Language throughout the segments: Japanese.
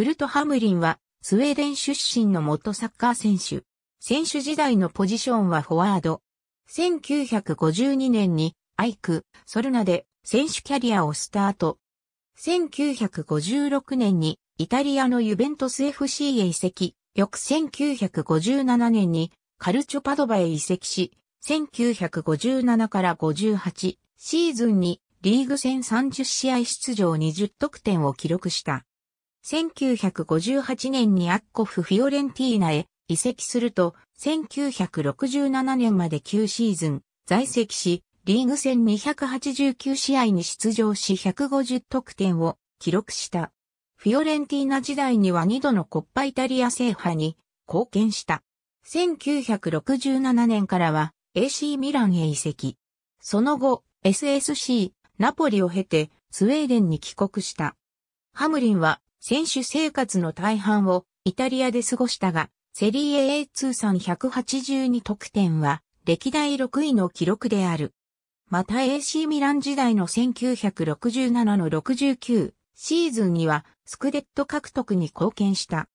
クルト・ハムリンは、スウェーデン出身の元サッカー選手。選手時代のポジションはフォワード。1952年に、アイク、ソルナで選手キャリアをスタート。1956年に、イタリアのユベントス FC へ移籍。翌1957年に、カルチョパドバへ移籍し、1957から58シーズンにリーグ戦30試合出場20得点を記録した。1958年にアッコフ・フィオレンティーナへ移籍すると、1967年まで9シーズン在籍し、リーグ戦289試合に出場し150得点を記録した。フィオレンティーナ時代には2度のコッパイタリア制覇に貢献した。1967年からは AC ミランへ移籍。その後、SSC、ナポリを経てスウェーデンに帰国した。ハムリンは選手生活の大半をイタリアで過ごしたが、セリエ A 通算182得点は歴代6位の記録である。また AC ミラン時代の1967の69シーズンにはスクデット獲得に貢献した。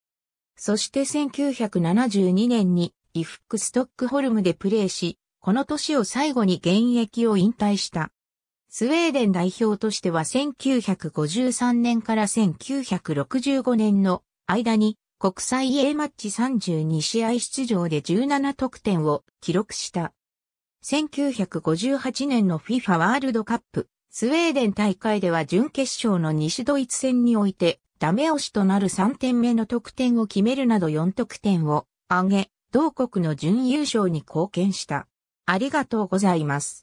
そして1972年にイフックストックホルムでプレーし、この年を最後に現役を引退した。スウェーデン代表としては1953年から1965年の間に国際 A マッチ32試合出場で17得点を記録した。1958年の FIFA ワールドカップ、スウェーデン大会では準決勝の西ドイツ戦において、ダメ押しとなる3点目の得点を決めるなど4得点を挙げ、同国の準優勝に貢献した。ありがとうございます。